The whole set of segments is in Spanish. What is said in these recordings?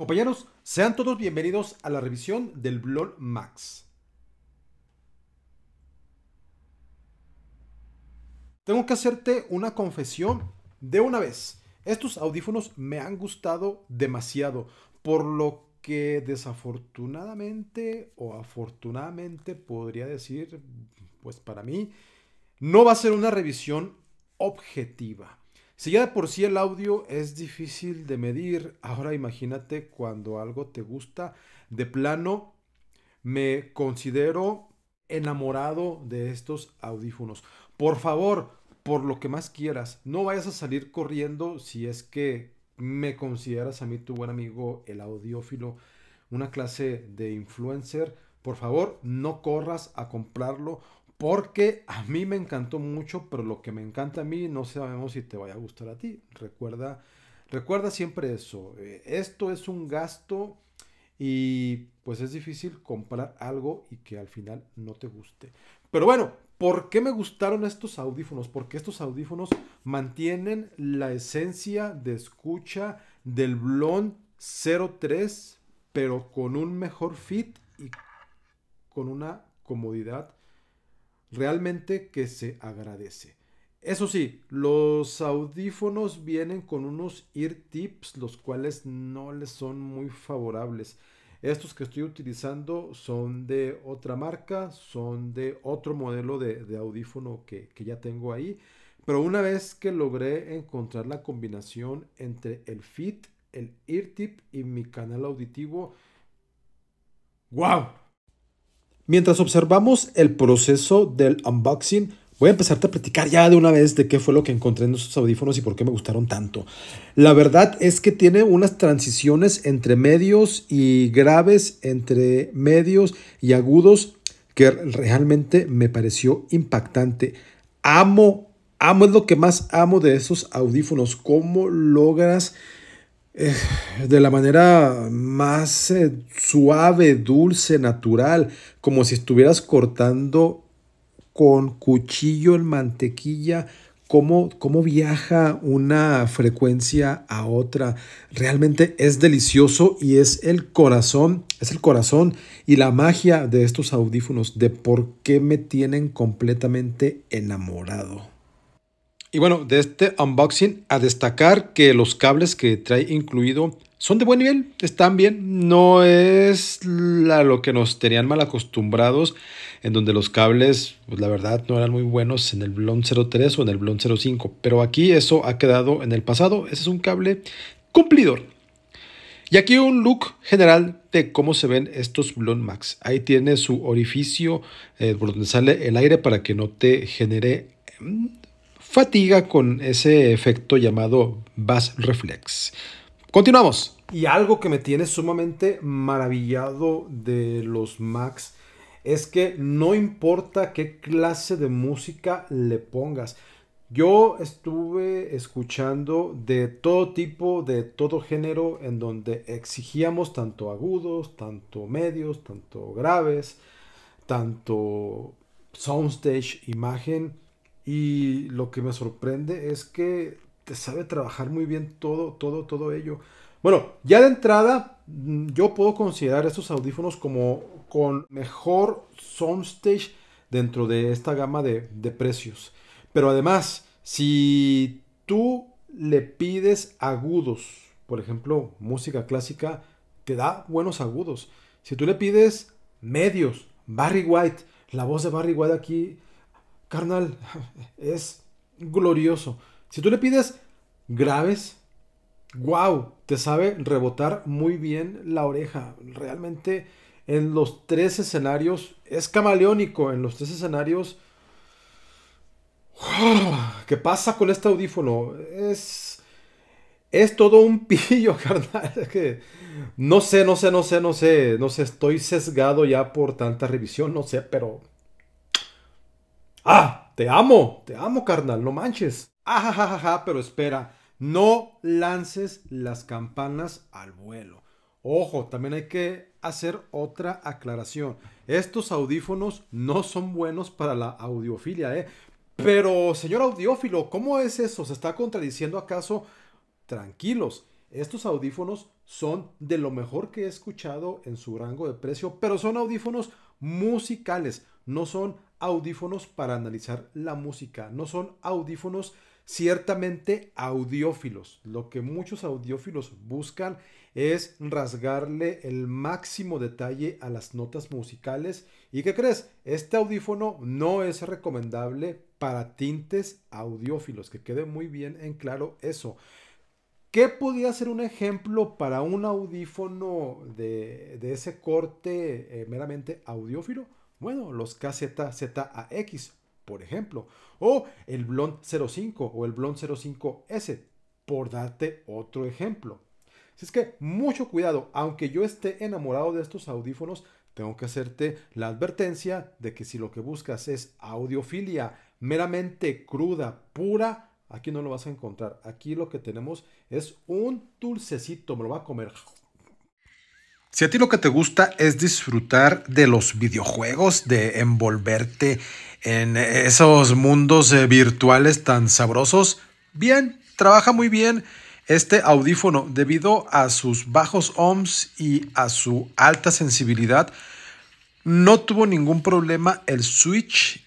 Compañeros, sean todos bienvenidos a la revisión del Blon Max. Tengo que hacerte una confesión de una vez. Estos audífonos me han gustado demasiado, por lo que desafortunadamente o afortunadamente podría decir, pues para mí, no va a ser una revisión objetiva. Si ya de por sí el audio es difícil de medir, ahora imagínate cuando algo te gusta. De plano, me considero enamorado de estos audífonos. Por favor, por lo que más quieras, no vayas a salir corriendo si es que me consideras a mí tu buen amigo, el audiófilo, una clase de influencer. Por favor, no corras a comprarlo porque a mí me encantó mucho, pero lo que me encanta a mí no sabemos si te vaya a gustar a ti. Recuerda, recuerda siempre eso. Eh, esto es un gasto y pues es difícil comprar algo y que al final no te guste. Pero bueno, ¿por qué me gustaron estos audífonos? Porque estos audífonos mantienen la esencia de escucha del Blon 03, pero con un mejor fit y con una comodidad realmente que se agradece. Eso sí, los audífonos vienen con unos ear tips, los cuales no les son muy favorables. Estos que estoy utilizando son de otra marca, son de otro modelo de, audífono que, que, ya tengo ahí. Pero una vez que logré encontrar la combinación entre el fit, el ear tip y mi canal auditivo, ¡wow! Mientras observamos el proceso del unboxing, voy a empezarte a platicar ya de una vez de qué fue lo que encontré en estos audífonos y por qué me gustaron tanto. La verdad es que tiene unas transiciones entre medios y graves, entre medios y agudos, que realmente me pareció impactante. Amo, amo, es lo que más amo de esos audífonos, cómo logras eh, de la manera más eh, suave, dulce, natural, como si estuvieras cortando con cuchillo en mantequilla, Cómo, cómo, viaja una frecuencia a otra. Realmente es delicioso y es el corazón, es el corazón y la magia de estos audífonos, de por qué me tienen completamente enamorado. Y bueno, de este unboxing, a destacar que los cables que trae incluido son de buen nivel, están bien, no es la, lo que nos tenían mal acostumbrados, en donde los cables, pues la verdad, no eran muy buenos en el Blon 03 o en el Blon 05, pero aquí eso ha quedado en el pasado, ese es un cable cumplidor. Y aquí un look general de cómo se ven estos Blon Max. Ahí tiene su orificio eh, por donde sale el aire para que no te genere mm, fatiga con ese efecto llamado Bass Reflex. Continuamos. Y algo que me tiene sumamente maravillado de los Max es que no importa qué clase de música le pongas. Yo estuve escuchando de todo tipo, de todo género, en donde exigíamos tanto agudos, tanto medios, tanto graves, tanto soundstage, imagen. Y lo que me sorprende es que te sabe trabajar muy bien todo, todo, todo ello. Bueno, ya de entrada, mm, yo puedo considerar estos audífonos como con mejor soundstage dentro de esta gama de, de precios. Pero además, si tú le pides agudos, por ejemplo, música clásica, te da buenos agudos. Si tú le pides medios, Barry White, la voz de Barry White aquí carnal, es glorioso. Si tú le pides graves, wow, te sabe rebotar muy bien la oreja. Realmente en los tres escenarios es camaleónico, en los tres escenarios... ¿Qué pasa con este audífono? Es... Es todo un pillo, carnal. que no sé, no sé, no sé, no sé, no sé. Estoy sesgado ya por tanta revisión, no sé, pero Ah, te amo, te amo, carnal, no manches. Ajajajaja, ah, ja, pero espera, no lances las campanas al vuelo. Ojo, también hay que hacer otra aclaración. Estos audífonos no son buenos para la audiofilia, ¿eh? Pero, señor audiófilo, ¿cómo es eso? ¿Se está contradiciendo acaso? Tranquilos, estos audífonos son de lo mejor que he escuchado en su rango de precio, pero son audífonos musicales, no son audífonos para analizar la música, no son audífonos ciertamente audiófilos. Lo que muchos audiófilos buscan es rasgarle el máximo detalle a las notas musicales. ¿Y qué crees? Este audífono no es recomendable para tintes audiófilos, que quede muy bien en claro eso. ¿Qué podría ser un ejemplo para un audífono de, ese corte eh, meramente audiófilo? Bueno, los KZZAX, por ejemplo, o el Blond 05 o el Blond 05S, por darte otro ejemplo. Así es que mucho cuidado, aunque yo esté enamorado de estos audífonos, tengo que hacerte la advertencia de que si lo que buscas es audiofilia meramente cruda, pura, aquí no lo vas a encontrar. Aquí lo que tenemos es un dulcecito, me lo va a comer si a ti lo que te gusta es disfrutar de los videojuegos, de envolverte en esos mundos eh, virtuales tan sabrosos, bien, trabaja muy bien este audífono debido a sus bajos ohms y a su alta sensibilidad. No tuvo ningún problema el switch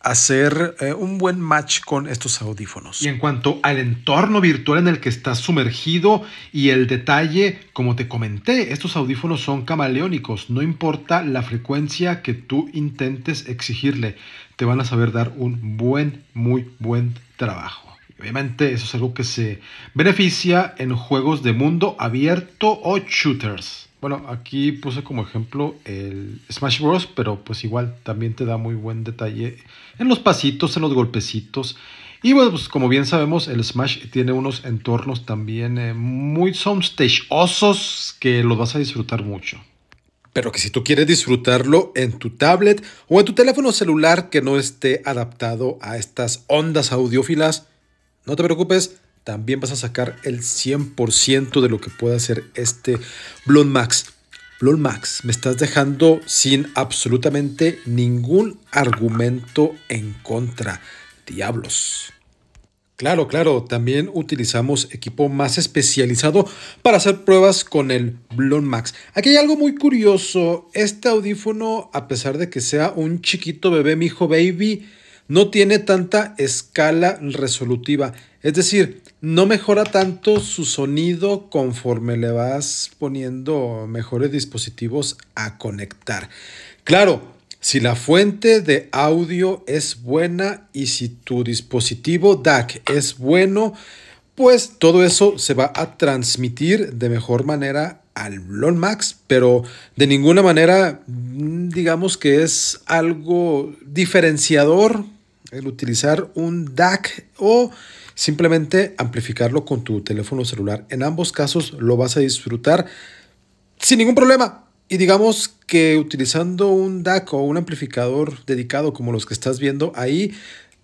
hacer eh, un buen match con estos audífonos. Y en cuanto al entorno virtual en el que estás sumergido y el detalle, como te comenté, estos audífonos son camaleónicos, no importa la frecuencia que tú intentes exigirle, te van a saber dar un buen, muy buen trabajo. Obviamente eso es algo que se beneficia en juegos de mundo abierto o shooters. Bueno, aquí puse como ejemplo el Smash Bros, pero pues igual también te da muy buen detalle en los pasitos, en los golpecitos. Y bueno, pues como bien sabemos, el Smash tiene unos entornos también eh, muy soundstageosos que los vas a disfrutar mucho. Pero que si tú quieres disfrutarlo en tu tablet o en tu teléfono celular que no esté adaptado a estas ondas audiófilas, no te preocupes, también vas a sacar el 100% de lo que puede hacer este Blond Max. Blond Max, me estás dejando sin absolutamente ningún argumento en contra. Diablos. Claro, claro, también utilizamos equipo más especializado para hacer pruebas con el Blond Max. Aquí hay algo muy curioso. Este audífono, a pesar de que sea un chiquito bebé, mi hijo baby, no tiene tanta escala resolutiva. Es decir, no mejora tanto su sonido conforme le vas poniendo mejores dispositivos a conectar. Claro, si la fuente de audio es buena y si tu dispositivo DAC es bueno, pues todo eso se va a transmitir de mejor manera al Blonmax, Max, pero de ninguna manera mm, digamos que es algo diferenciador el utilizar un DAC o simplemente amplificarlo con tu teléfono celular. En ambos casos lo vas a disfrutar sin ningún problema. Y digamos que utilizando un DAC o un amplificador dedicado como los que estás viendo ahí,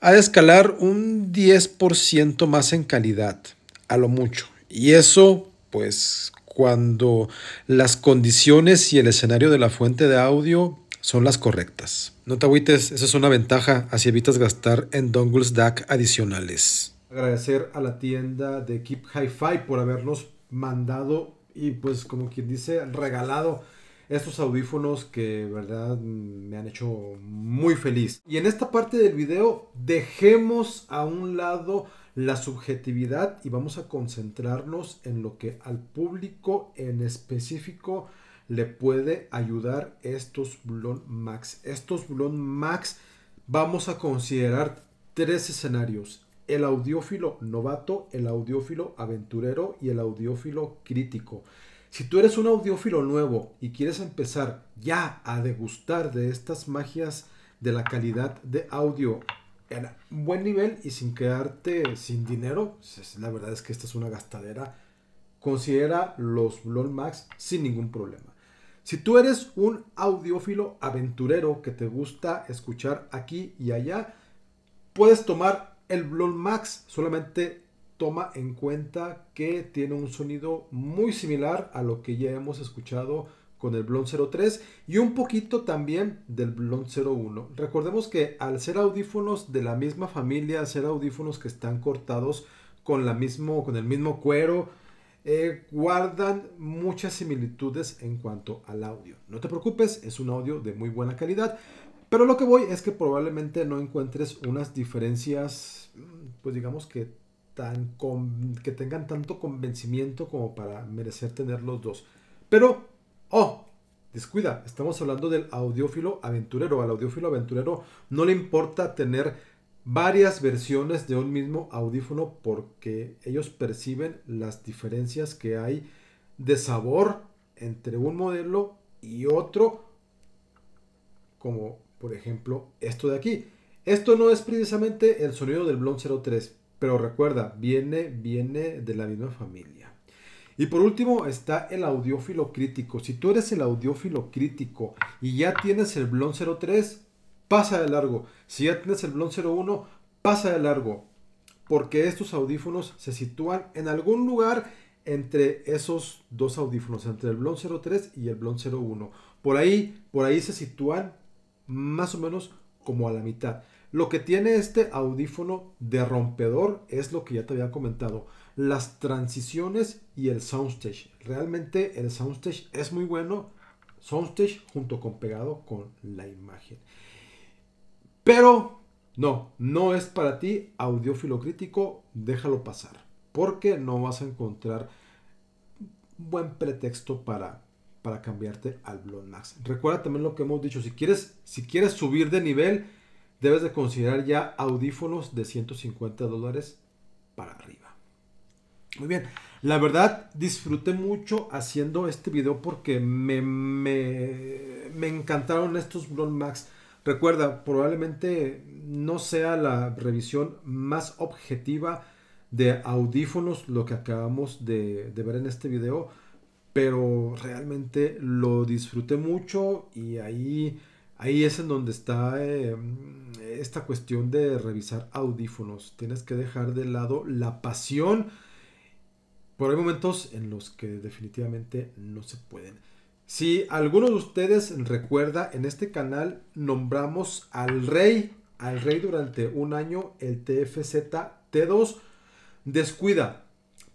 ha de escalar un 10% más en calidad, a lo mucho. Y eso, pues, cuando las condiciones y el escenario de la fuente de audio son las correctas. No te agüites, esa es una ventaja, así evitas gastar en dongles DAC adicionales. Agradecer a la tienda de Keep Hi-Fi por habernos mandado y pues como quien dice, regalado estos audífonos que verdad me han hecho muy feliz. Y en esta parte del video dejemos a un lado la subjetividad y vamos a concentrarnos en lo que al público en específico le puede ayudar estos Blon Max. Estos Blon Max vamos a considerar tres escenarios. El audiófilo novato, el audiófilo aventurero y el audiófilo crítico. Si tú eres un audiófilo nuevo y quieres empezar ya a degustar de estas magias de la calidad de audio en buen nivel y sin quedarte sin dinero, pues, la verdad es que esta es una gastadera, considera los Blon Max sin ningún problema. Si tú eres un audiófilo aventurero que te gusta escuchar aquí y allá, puedes tomar el Blon Max. Solamente toma en cuenta que tiene un sonido muy similar a lo que ya hemos escuchado con el Blon 03 y un poquito también del Blon 01. Recordemos que al ser audífonos de la misma familia, al ser audífonos que están cortados con, la mismo, con el mismo cuero, eh, guardan muchas similitudes en cuanto al audio. No te preocupes, es un audio de muy buena calidad, pero lo que voy es que probablemente no encuentres unas diferencias, mm, pues digamos que tan que tengan tanto convencimiento como para merecer tener los dos. Pero, oh, descuida, estamos hablando del audiófilo aventurero. Al audiófilo aventurero no le importa tener varias versiones de un mismo audífono porque ellos perciben las diferencias que hay de sabor entre un modelo y otro, como por ejemplo esto de aquí. Esto no es precisamente el sonido del Blon 03, pero recuerda, viene, viene de la misma familia. Y por último está el audiófilo crítico. Si tú eres el audiófilo crítico y ya tienes el Blon 03, pasa de largo. Si ya tienes el Blon 01, pasa de largo. Porque estos audífonos se sitúan en algún lugar entre esos dos audífonos, entre el Blon 03 y el Blon 01. Por ahí, por ahí se sitúan más o menos como a la mitad. Lo que tiene este audífono de rompedor es lo que ya te había comentado, las transiciones y el soundstage. Realmente el soundstage es muy bueno, soundstage junto con pegado con la imagen. Pero no, no es para ti, audiófilo crítico, déjalo pasar, porque no vas a encontrar buen pretexto para, para cambiarte al Blog Max. Recuerda también lo que hemos dicho, si quieres, si quieres subir de nivel, debes de considerar ya audífonos de 150 dólares para arriba. Muy bien, la verdad disfruté mucho haciendo este video porque me, me, me encantaron estos Blond Max. Recuerda, probablemente no sea la revisión más objetiva de audífonos lo que acabamos de, ver en este video, pero realmente lo disfruté mucho y ahí, ahí es en donde está eh, esta cuestión de revisar audífonos. Tienes que dejar de lado la pasión, pero hay momentos en los que definitivamente no se pueden. Si alguno de ustedes recuerda, en este canal nombramos al rey, al rey durante un año, el TFZ T2. Descuida.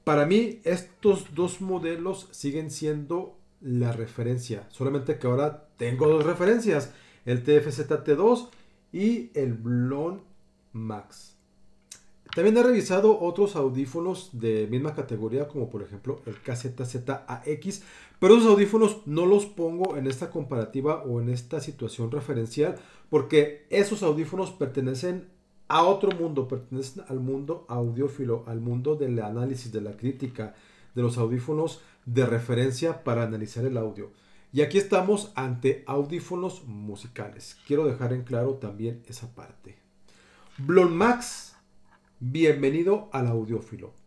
Para mí, estos dos modelos siguen siendo la referencia. Solamente que ahora tengo dos referencias. El TFZ T2 y el Blon Max. También he revisado otros audífonos de misma categoría, como por ejemplo el KZZ AX, pero esos audífonos no los pongo en esta comparativa o en esta situación referencial porque esos audífonos pertenecen a otro mundo, pertenecen al mundo audiófilo, al mundo del análisis, de la crítica, de los audífonos de referencia para analizar el audio. Y aquí estamos ante audífonos musicales. Quiero dejar en claro también esa parte. Blon Max, bienvenido al audiófilo.